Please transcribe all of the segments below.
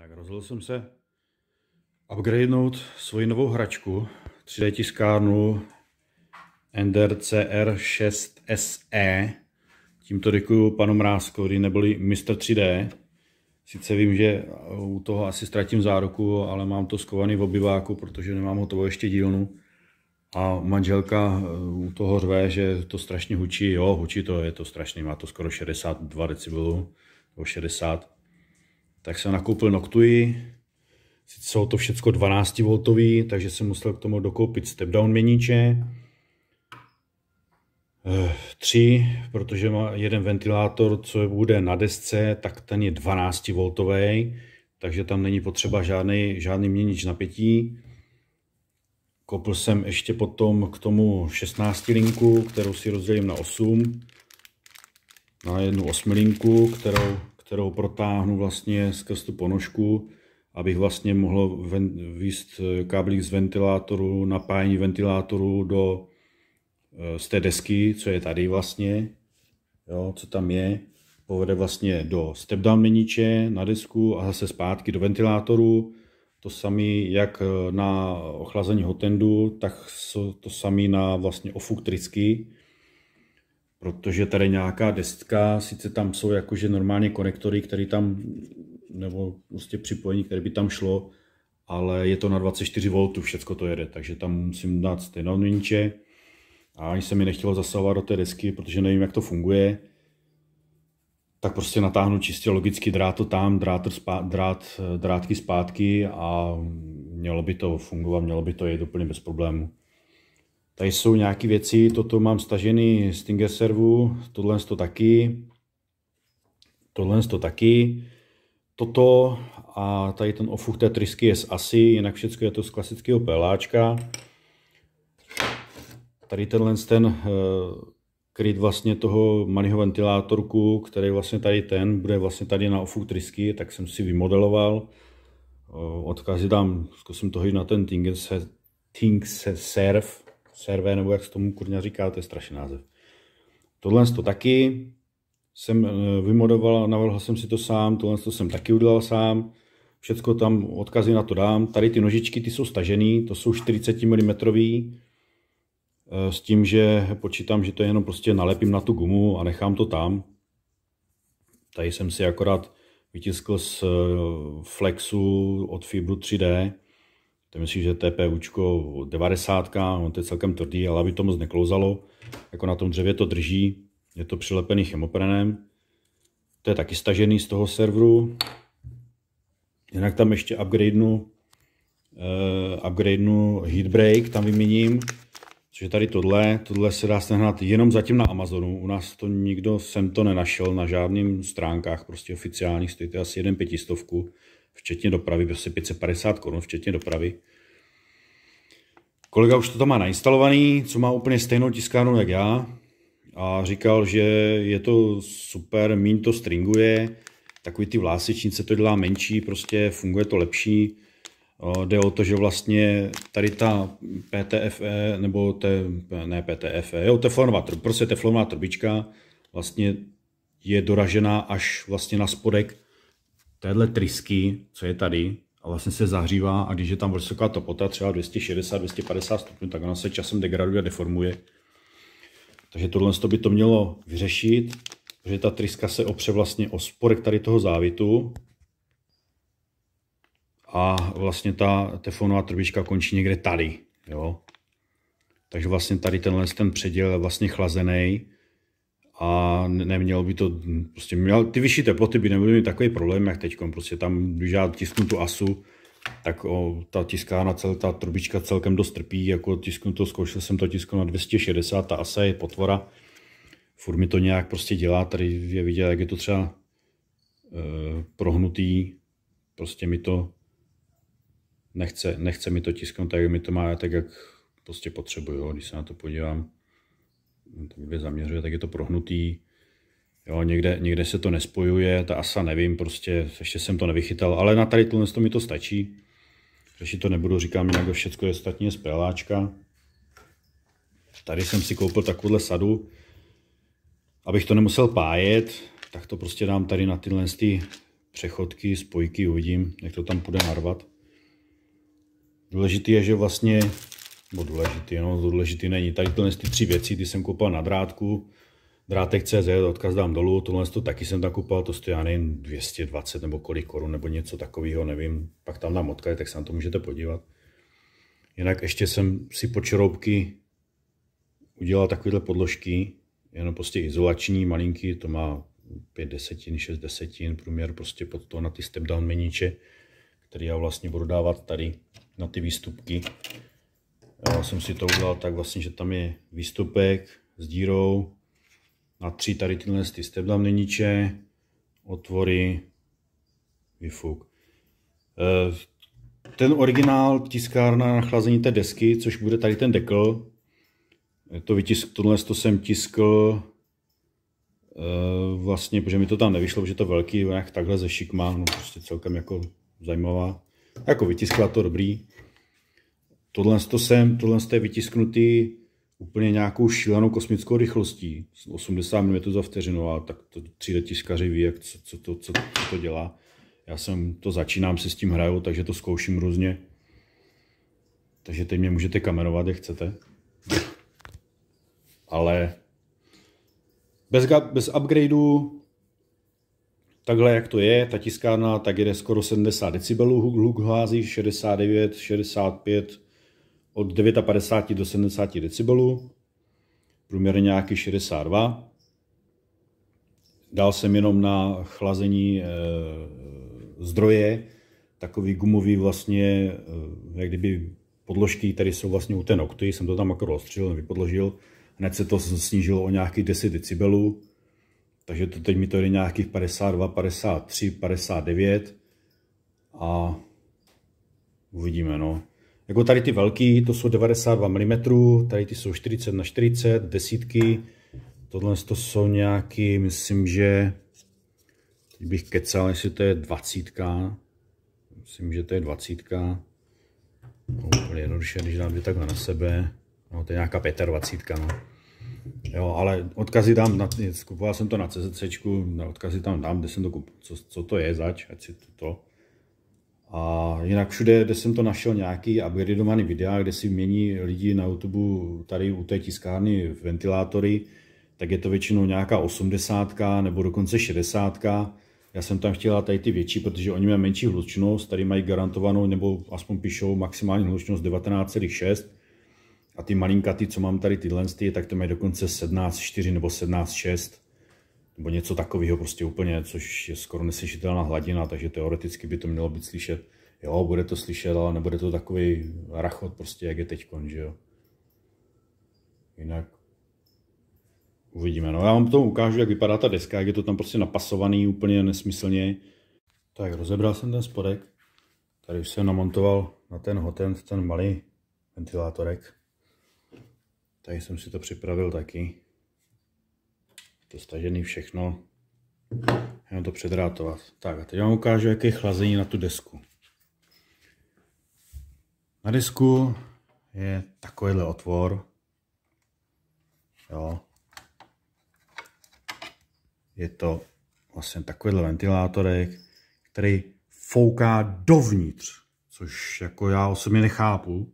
Tak rozhodl jsem se upgradenout svoji novou hračku 3D tiskárnu Ender CR6 SE. Tímto děkuju panu Mrázkovi, neboli Mr. 3D. Sice vím, že u toho asi ztratím záruku, ale mám to skovaný v obyváku, protože nemám hotovo ještě dílnu. A manželka eh, u toho řve, že to strašně hučí. Jo, hučí to, je to strašný, má to skoro 62 decibelů, nebo 60 tak jsem nakoupil Noctui. Sice jsou to všechno 12 V, takže jsem musel k tomu dokoupit step-down měniče. Eh, tři, protože má jeden ventilátor, co bude na desce, tak ten je 12 V, takže tam není potřeba žádný, žádný měnič napětí. Koupil jsem ještě potom k tomu 16 linku, kterou si rozdělím na 8, na jednu 8 linku, kterou kterou protáhnu vlastně skrz tu ponožku, abych vlastně mohl ven, výst eh, káblík z ventilátoru, napájení ventilátoru do eh, z té desky, co je tady vlastně, jo, co tam je, povede vlastně do step down meniče na desku a zase zpátky do ventilátoru. To samé jak eh, na ochlazení hotendu, tak to samé na vlastně ofuk tricky protože tady nějaká destka, sice tam jsou jakože normálně konektory, které tam, nebo prostě připojení, které by tam šlo, ale je to na 24V, všechno to jede, takže tam musím dát ninče. A ani se mi nechtělo zasahovat do té desky, protože nevím, jak to funguje. Tak prostě natáhnu čistě logicky drát to tam, drát, drát drátky zpátky a mělo by to fungovat, mělo by to jít úplně bez problému. Tady jsou nějaké věci, toto mám stažený Stinger servu, tohle to taky, tohle to taky, toto a tady ten ofuch té trysky je z ASI, jinak všechno je to z klasického peláčka. Tady tenhle ten eh, kryt vlastně toho malého ventilátorku, který vlastně tady ten, bude vlastně tady na ofuch trysky, tak jsem si vymodeloval. Eh, odkazy dám, zkusím to hodit na ten Things serv servé, nebo jak se tomu kurňa říká, to je strašný název. Tohle to taky jsem eh, vymodoval, navrhl jsem si to sám, tohle to jsem taky udělal sám, všecko tam odkazy na to dám. Tady ty nožičky, ty jsou stažený, to jsou 40 mm, eh, s tím, že počítám, že to jenom prostě nalepím na tu gumu a nechám to tam. Tady jsem si akorát vytiskl z eh, Flexu od Fibru 3D to myslím, že TPUčko 90, on to je celkem tvrdý, ale aby to moc neklouzalo, jako na tom dřevě to drží, je to přilepený chemoprenem, to je taky stažený z toho serveru, jinak tam ještě upgradenu, uh, upgradenu heatbreak, tam vyměním, což je tady tohle, tohle se dá sehnat jenom zatím na Amazonu, u nás to nikdo jsem to nenašel na žádným stránkách, prostě oficiálních, stojí to asi jeden pětistovku, včetně dopravy, byl asi 550 korun, včetně dopravy. Kolega už to tam má nainstalovaný, co má úplně stejnou tiskárnu jak já a říkal, že je to super, mín to stringuje, takový ty vlásečnice to dělá menší, prostě funguje to lepší. Jde o to, že vlastně tady ta PTFE, nebo te, ne PTFE, jo, teflonová, prostě teflonová trubička, vlastně je doražená až vlastně na spodek téhle trysky, co je tady, a vlastně se zahřívá a když je tam vysoká topota, třeba 260-250 stupňů, tak ona se časem degraduje a deformuje. Takže tohle by to mělo vyřešit, protože ta tryska se opře vlastně o sporek tady toho závitu a vlastně ta tefonová trubička končí někde tady. Jo? Takže vlastně tady tenhle ten předěl je vlastně chlazený a nemělo by to, prostě měl, ty vyšší teploty by nebyly mít takový problém, jak teď. Prostě tam, když já tisknu tu asu, tak o, ta tiskána, cel, ta trubička celkem dost trpí, jako tisknu to, zkoušel jsem to tisknout na 260, ta asa je potvora, furt mi to nějak prostě dělá, tady je vidět, jak je to třeba e, prohnutý, prostě mi to nechce, nechce mi to tisknout tak, mi to má, tak jak prostě potřebuju, když se na to podívám dvě zaměřuje, tak je to prohnutý. Jo, někde, někde se to nespojuje, ta asa nevím, prostě ještě jsem to nevychytal, ale na tady tohle to mi to stačí. Řešit to nebudu, říkám jinak, všechno je ostatně z PLAčka. Tady jsem si koupil takovouhle sadu, abych to nemusel pájet, tak to prostě dám tady na tyhle ty přechodky, spojky, uvidím, jak to tam půjde narvat. Důležité je, že vlastně Bo důležitý, no, důležitý není. Tady to ty tři věci, ty jsem koupil na drátku, drátek CZ, odkaz dám dolů, tohle to taky jsem tam koupal, to stojí, já nevím, 220 nebo kolik korun nebo něco takového, nevím, pak tam dám odkaz, tak se na to můžete podívat. Jinak ještě jsem si čeroubky udělal takovéhle podložky, jenom prostě izolační, malinký, to má 5 desetin, 6 desetin, průměr prostě pod to na ty step down meníče, který já vlastně budu dávat tady na ty výstupky. Já jsem si to udělal tak vlastně, že tam je výstupek s dírou na tři tady tyhle ty stebla měniče, otvory, vyfuk. Eh, ten originál tiskárna na chlazení té desky, což bude tady ten dekl, to vytisk, tohle to jsem tiskl eh, vlastně, protože mi to tam nevyšlo, protože to velký, jak takhle ze šikma, no prostě celkem jako zajímavá. Jako vytiskla to dobrý. Tohle to sem, tohle je vytisknutý úplně nějakou šílenou kosmickou rychlostí, 80 mm za vteřinu, a tak to 3D tiskaři ví, jak, co, co, to, co, co to dělá. Já jsem to začínám se s tím hraju, takže to zkouším různě. Takže teď mě můžete kamerovat, jak chcete. Ale bez, bez upgradeů, takhle jak to je, ta tiskárna, tak jede skoro 70 decibelů, hluk hází 69, 65, od 59 do 70 decibelů, průměrně nějaký 62. Dal jsem jenom na chlazení e, zdroje takový gumový vlastně, e, jak kdyby podložky, které jsou vlastně u té nokty, jsem to tam akorát ostřil, vypodložil, hned se to snížilo o nějakých 10 decibelů, takže to teď mi to jde nějakých 52, 53, 59 a uvidíme, no. Jako tady ty velký, to jsou 92 mm, tady ty jsou 40 na 40, desítky. Tohle to jsou nějaký, myslím, že teď bych kecal, jestli to je 20. Myslím, že to je 20. No, úplně jednoduše, když dám dvě takhle na sebe. No, to je nějaká 25. No. Jo, ale odkazy tam, na, skupoval jsem to na CZC, na odkazy tam dám, kde jsem to kupoval, co, co to je zač, ať si to, to a jinak všude, kde jsem to našel nějaký upgradeovaný videa, kde si mění lidi na YouTube tady u té tiskárny ventilátory, tak je to většinou nějaká 80 nebo dokonce 60. Já jsem tam chtěla tady ty větší, protože oni mají menší hlučnost, tady mají garantovanou, nebo aspoň píšou maximální hlučnost 19,6 a ty malinkaty, co mám tady tyhle, tak to mají dokonce 17,4 nebo 17,6 nebo něco takového prostě úplně, což je skoro neslyšitelná hladina, takže teoreticky by to mělo být slyšet. Jo, bude to slyšet, ale nebude to takový rachot prostě, jak je teď že jo. Jinak uvidíme. No já vám to ukážu, jak vypadá ta deska, jak je to tam prostě napasovaný úplně nesmyslně. Tak rozebral jsem ten spodek. Tady už jsem namontoval na ten hotend ten malý ventilátorek. Tady jsem si to připravil taky to stažený všechno. Jenom to předrátovat. Tak a teď vám ukážu, jaké je chlazení na tu desku. Na desku je takovýhle otvor. Jo. Je to vlastně takovýhle ventilátorek, který fouká dovnitř, což jako já osobně nechápu.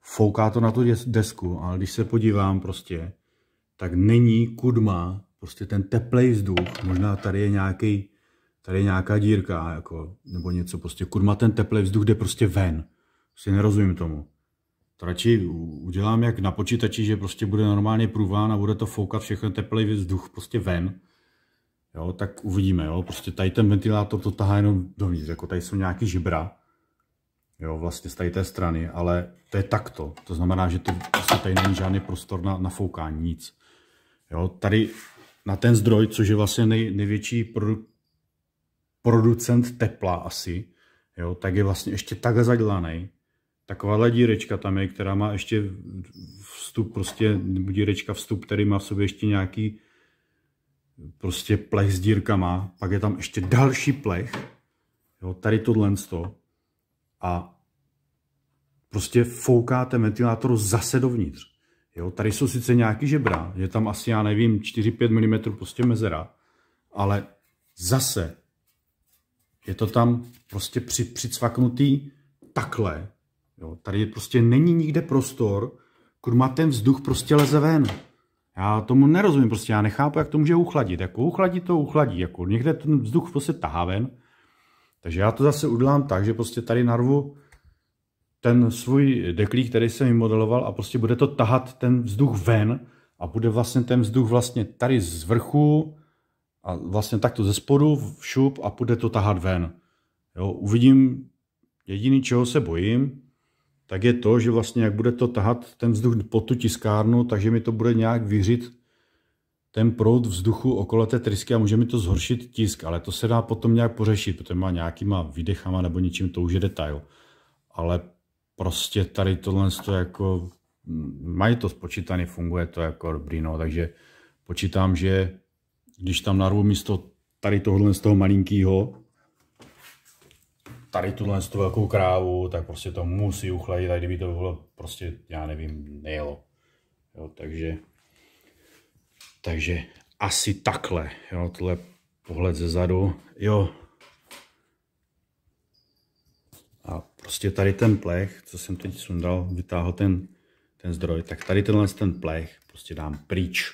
Fouká to na tu desku, ale když se podívám prostě, tak není kudma prostě ten teplej vzduch, možná tady je nějaký, tady je nějaká dírka, jako, nebo něco prostě, kurma ten teplej vzduch jde prostě ven. Prostě nerozumím tomu. To radši udělám jak na počítači, že prostě bude normálně průván a bude to foukat všechno teplý vzduch prostě ven. Jo, tak uvidíme, jo. Prostě tady ten ventilátor to tahá jenom dovnitř, jako tady jsou nějaký žibra. Jo, vlastně z tady té strany, ale to je takto. To znamená, že to, prostě tady není žádný prostor na, na foukání, nic. Jo, tady na ten zdroj, což je vlastně nej, největší produ, producent tepla asi, jo, tak je vlastně ještě takhle zadělaný. Takováhle dírečka tam je, která má ještě vstup, prostě dírečka vstup, který má v sobě ještě nějaký prostě plech s dírkama, pak je tam ještě další plech, jo, tady tohle to a prostě foukáte ventilátor zase dovnitř. Jo, tady jsou sice nějaký žebra, je tam asi, já nevím, 4-5 mm prostě mezera, ale zase je to tam prostě při, přicvaknutý takhle. Jo, tady prostě není nikde prostor, kurma ten vzduch prostě leze ven. Já tomu nerozumím, prostě já nechápu, jak to může uchladit. Jako uchladí to, uchladí. Jako někde ten vzduch prostě tahá ven. Takže já to zase udělám tak, že prostě tady narvu ten svůj deklík, který jsem modeloval a prostě bude to tahat ten vzduch ven a bude vlastně ten vzduch vlastně tady z vrchu a vlastně takto ze spodu v šup a bude to tahat ven. Jo, uvidím, jediný čeho se bojím, tak je to, že vlastně jak bude to tahat ten vzduch po tu tiskárnu, takže mi to bude nějak vyřit ten proud vzduchu okolo té trysky a může mi to zhoršit tisk, ale to se dá potom nějak pořešit, protože má nějakýma výdechama nebo něčím, to už je detail. Ale prostě tady tohle to jako, mají to spočítané, funguje to jako dobrý, no, takže počítám, že když tam narvu místo tady tohle z toho malinkýho, tady tuhle z toho velkou jako krávu, tak prostě to musí uchladit, tak kdyby to bylo prostě, já nevím, nejelo. Jo, takže, takže asi takhle, jo, tohle pohled ze zadu, jo, prostě tady ten plech, co jsem teď sundal, vytáhl ten, ten zdroj, tak tady tenhle ten plech prostě dám pryč.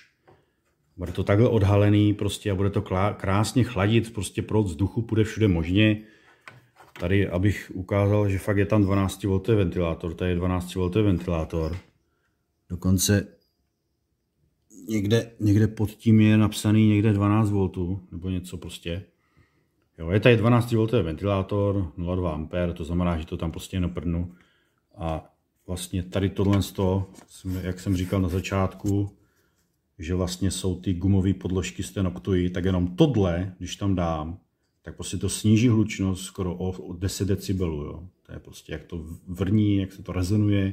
Bude to takhle odhalený prostě a bude to krásně chladit, prostě proud vzduchu půjde všude možně. Tady, abych ukázal, že fakt je tam 12V ventilátor, tady je 12V ventilátor. Dokonce někde, někde pod tím je napsaný někde 12V nebo něco prostě. Jo, je tady 12V ventilátor, 0,2 A, to znamená, že to tam prostě neprdnu. A vlastně tady tohle, sto, jak jsem říkal na začátku, že vlastně jsou ty gumové podložky z té Noctui, tak jenom tohle, když tam dám, tak prostě to sníží hlučnost skoro o, o 10 decibelů. Jo. To je prostě, jak to vrní, jak se to rezonuje,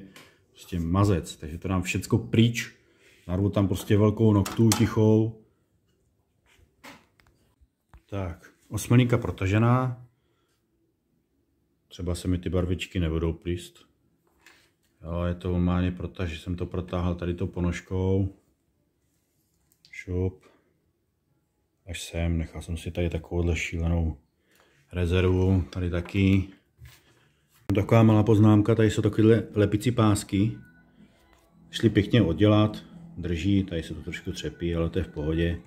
prostě mazec. Takže to dám všecko pryč, narvu tam prostě velkou noktu tichou. Tak, Osmlníka protažená. Třeba se mi ty barvičky nebudou plíst. Ale je to normálně protaž, jsem to protáhl tady to ponožkou. Šup. Až sem, nechal jsem si tady takovouhle šílenou rezervu, tady taky. Taková malá poznámka, tady jsou takové lepicí pásky. Šli pěkně oddělat, drží, tady se to trošku třepí, ale to je v pohodě.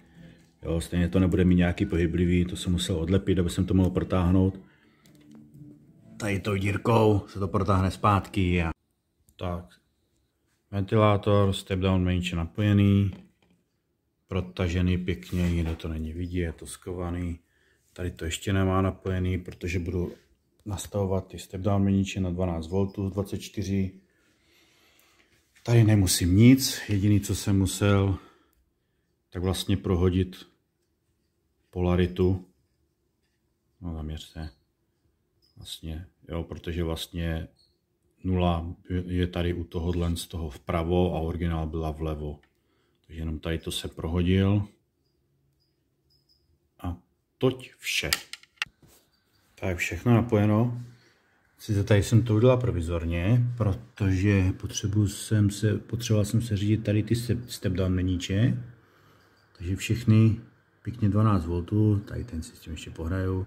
Jo, stejně to nebude mít nějaký pohyblivý, to jsem musel odlepit, aby jsem to mohl protáhnout. Tady tou dírkou se to protáhne zpátky. A... Tak, ventilátor, step down menší napojený, protažený pěkně, nikdo to není vidí, je to skovaný. Tady to ještě nemá napojený, protože budu nastavovat ty step down meniče na 12V 24. Tady nemusím nic, jediný co jsem musel, tak vlastně prohodit polaritu. No zaměř se. Vlastně, jo, protože vlastně nula je tady u tohohle z toho vpravo a originál byla vlevo. Takže jenom tady to se prohodil. A toť vše. To je všechno napojeno. Sice tady jsem to udělal provizorně, protože jsem se, potřeboval jsem se řídit tady ty step, step down meníče. Takže všechny pěkně 12V, tady ten si s tím ještě pohraju.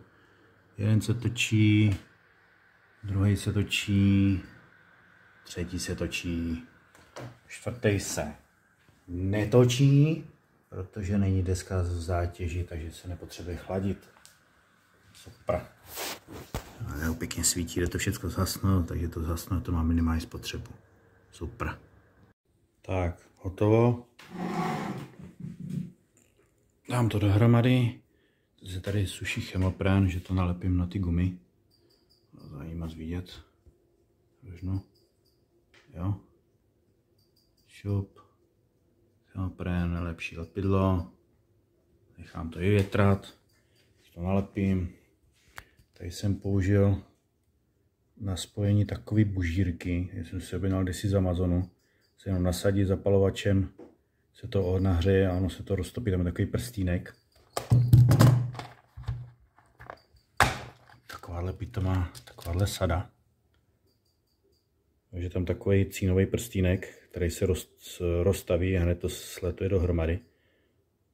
Jeden se točí, druhý se točí, třetí se točí, čtvrtý se netočí, protože není deska z zátěži, takže se nepotřebuje chladit. Super. Ale pěkně svítí, jde to všechno zhasnout, takže to zhasnout, to má minimální spotřebu. Super. Tak, hotovo dám to dohromady. To je tady suší chemoprán, že to nalepím na ty gumy. Zajímat vidět. Možno. Jo. Šup. Chemoprán, lepší lepidlo. Nechám to i větrat. Když to nalepím. Tady jsem použil na spojení takové bužírky, já jsem si objednal kdysi z Amazonu, se jenom nasadí zapalovačem se to odnahřeje a ono se to roztopí, tam je takový prstínek. Takováhle pita má takováhle sada. Takže tam takový cínový prstínek, který se rozstaví a hned to sletuje dohromady.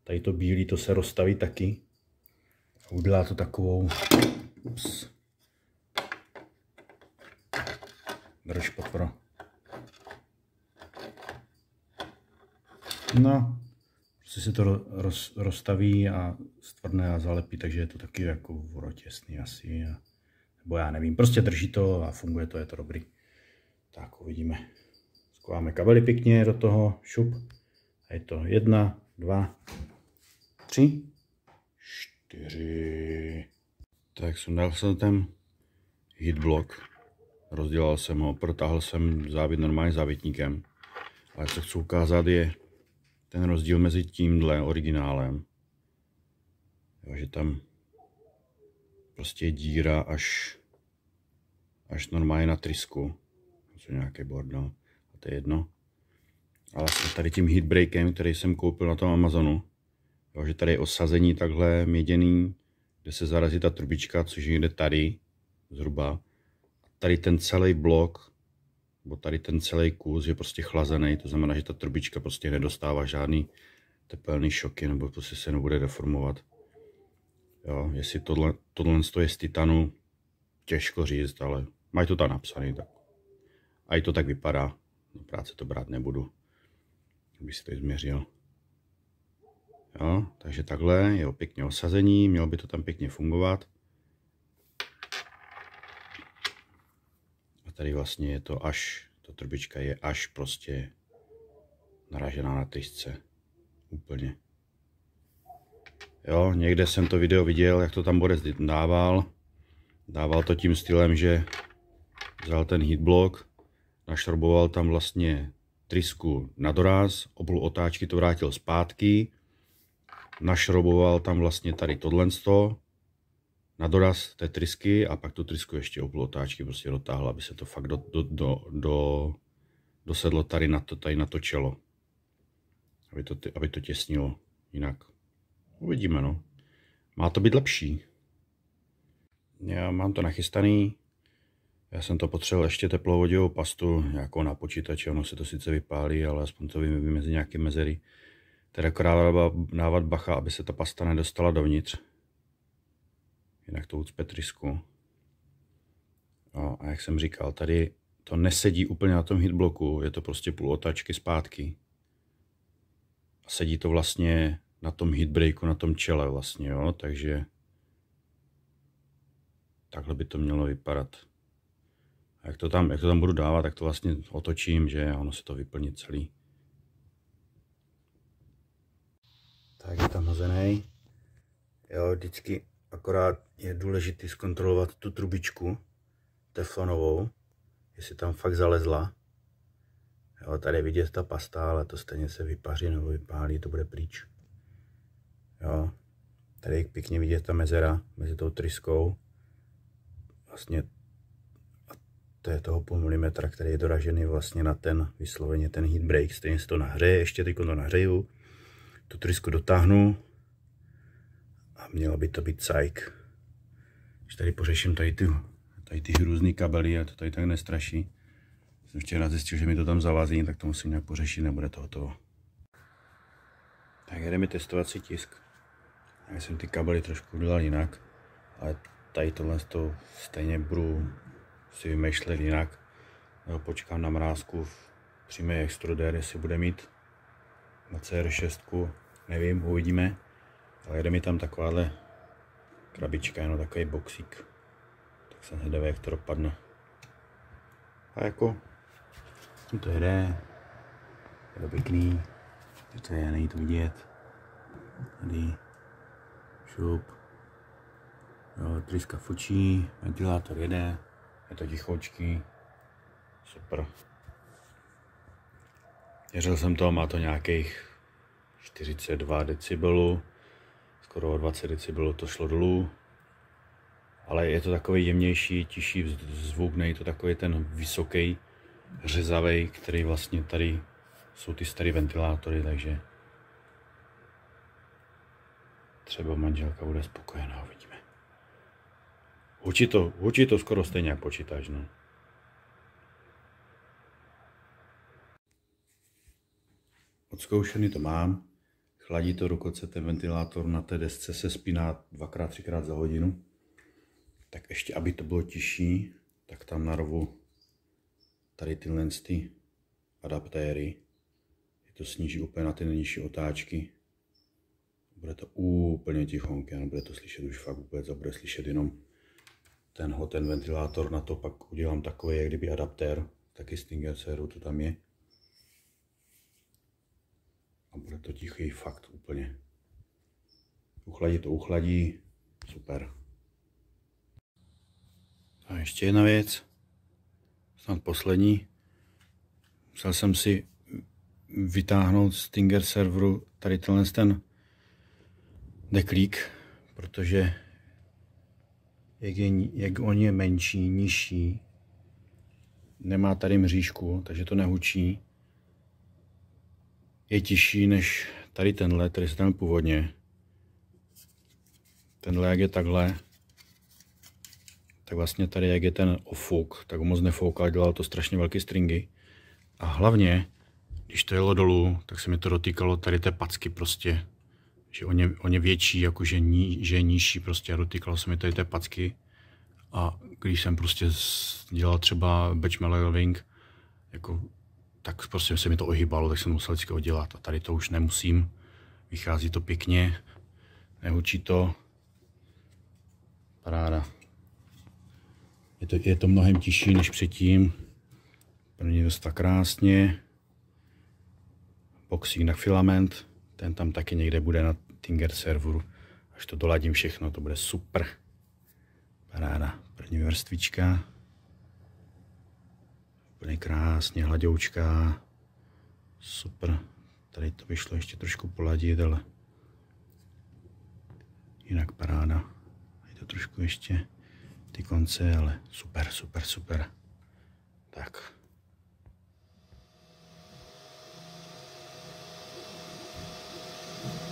Tady to bílý, to se rozstaví taky. A udělá to takovou... Ups. Drž potvora. No, prostě se to roz, rozstaví a stvrdne a zalepí, takže je to taky jako vorotěsný asi. A, nebo já nevím, prostě drží to a funguje to, je to dobrý. Tak uvidíme. Skováme kabely pěkně do toho, šup. A je to jedna, dva, tři, čtyři. Tak dal jsem ten hitblock. Rozdělal jsem ho, protáhl jsem závit normálně závitníkem. Ale co chci ukázat je, ten rozdíl mezi tímhle originálem. Jo, že tam prostě je díra až, až normálně na trysku. to Jsou nějaké bordel. A to je jedno. Ale tady tím heatbreakem, který jsem koupil na tom Amazonu, jo, že tady je osazení takhle měděný, kde se zarazí ta trubička, což je někde tady, zhruba. A tady ten celý blok bo tady ten celý kus je prostě chlazený, to znamená, že ta trubička prostě nedostává žádný tepelný šoky, nebo prostě se nebude deformovat. Jo, jestli tohle, tohle je z titanu, těžko říct, ale mají to tam napsané, tak a i to tak vypadá. Do práce to brát nebudu, abych si to změřil. Jo, takže takhle je pěkně osazení, mělo by to tam pěkně fungovat. tady vlastně je to až, ta trubička je až prostě naražená na tyčce. Úplně. Jo, někde jsem to video viděl, jak to tam bude dával. Dával to tím stylem, že vzal ten heatblock, našroboval tam vlastně trysku na doraz, obul otáčky to vrátil zpátky, našroboval tam vlastně tady tohle na doraz té trysky a pak tu trysku ještě o půl otáčky prostě dotáhl, aby se to fakt do, do, do, do, dosedlo tady na, to, tady na to čelo. Aby to, aby to těsnilo jinak. Uvidíme, no. Má to být lepší. Já mám to nachystaný. Já jsem to potřeboval ještě teplovodivou pastu, jako na počítače, ono se to sice vypálí, ale aspoň to vymezí nějaké mezery. Teda akorát dávat bacha, aby se ta pasta nedostala dovnitř, jinak to ucpe trysku. No, a jak jsem říkal, tady to nesedí úplně na tom hitbloku, je to prostě půl otáčky zpátky. A sedí to vlastně na tom hitbreaku, na tom čele vlastně, jo, takže takhle by to mělo vypadat. A jak to tam, jak to tam budu dávat, tak to vlastně otočím, že ono se to vyplní celý. Tak je tam hozený. Jo, vždycky Akorát je důležité zkontrolovat tu trubičku teflonovou, jestli tam fakt zalezla. Jo, tady je vidět ta pasta, ale to stejně se vypaří nebo vypálí, to bude pryč. Jo, tady je pěkně vidět ta mezera mezi tou tryskou. Vlastně a to je toho půl milimetra, který je doražený vlastně na ten, vysloveně ten heat break. Stejně se to nahřeje, ještě teď to nahřeju. Tu trysku dotáhnu, mělo by to být cajk. Když tady pořeším tady ty, tady ty různý kabely a to tady tak nestraší. Jsem včera zjistil, že mi to tam zavází, tak to musím nějak pořešit, nebude to hotovo. Tak jedeme testovací tisk. Já jsem ty kabely trošku udělal jinak, ale tady tohle to stejně budu si vymýšlet jinak. Počkám na mrázku v přímé extruder, jestli bude mít na CR6, nevím, uvidíme. A jde mi tam takováhle krabička, jenom takový boxík. Tak jsem zvědavý, jak to dopadne. A jako, no, to jde. je to pěkný, je to je, není to vidět. Tady, šup, jo, tryska fučí, ventilátor jede, je to tichoučký, super. Měřil jsem to, má to nějakých 42 decibelů skoro 20 decibelů to šlo dolů. Ale je to takový jemnější, tiší zvuk, nej to takový ten vysoký, řezavý, který vlastně tady jsou ty staré ventilátory, takže třeba manželka bude spokojená, uvidíme. Hučí to, hučí to skoro stejně jak počítač, no. Odzkoušený to mám chladí to dokonce ten ventilátor na té desce se spíná dvakrát, třikrát za hodinu. Tak ještě, aby to bylo tiší, tak tam narovu tady tyhle ty adaptéry. Je to sníží úplně na ty nejnižší otáčky. Bude to úplně tichonké, bude to slyšet už fakt vůbec a bude slyšet jenom tenho, ten ventilátor. Na to pak udělám takový, jak kdyby adaptér, taky Stinger to tam je. A bude to tichý fakt úplně. uchladí to uchladí. Super. A ještě jedna věc. Snad poslední. Musel jsem si vytáhnout z Stinger serveru tady tenhle ten deklík, protože jak, je, jak on je menší, nižší, nemá tady mřížku, takže to nehučí, je těžší než tady tenhle, který jsem tam původně. Tenhle, jak je takhle, tak vlastně tady, jak je ten ofuk, tak ho moc nefoukal, dělal to strašně velké stringy. A hlavně, když to jelo dolů, tak se mi to dotýkalo tady té packy prostě. Že on je, on je větší, jakože ní, že je nižší prostě a dotýkalo se mi tady té packy. A když jsem prostě dělal třeba batch jako tak prostě se mi to ohýbalo, tak jsem musel vždycky udělat. A tady to už nemusím. Vychází to pěkně, nehučí to. Paráda. Je to, je to mnohem tižší než předtím. První tak krásně. Boxing na filament. Ten tam taky někde bude na Tinger serveru. Až to doladím všechno, to bude super. Paráda. První vrstvička. Úplně krásně, hladoučká. Super. Tady to vyšlo ještě trošku poladit, ale jinak paráda. Je to trošku ještě ty konce, ale super, super, super. Tak. Thank you.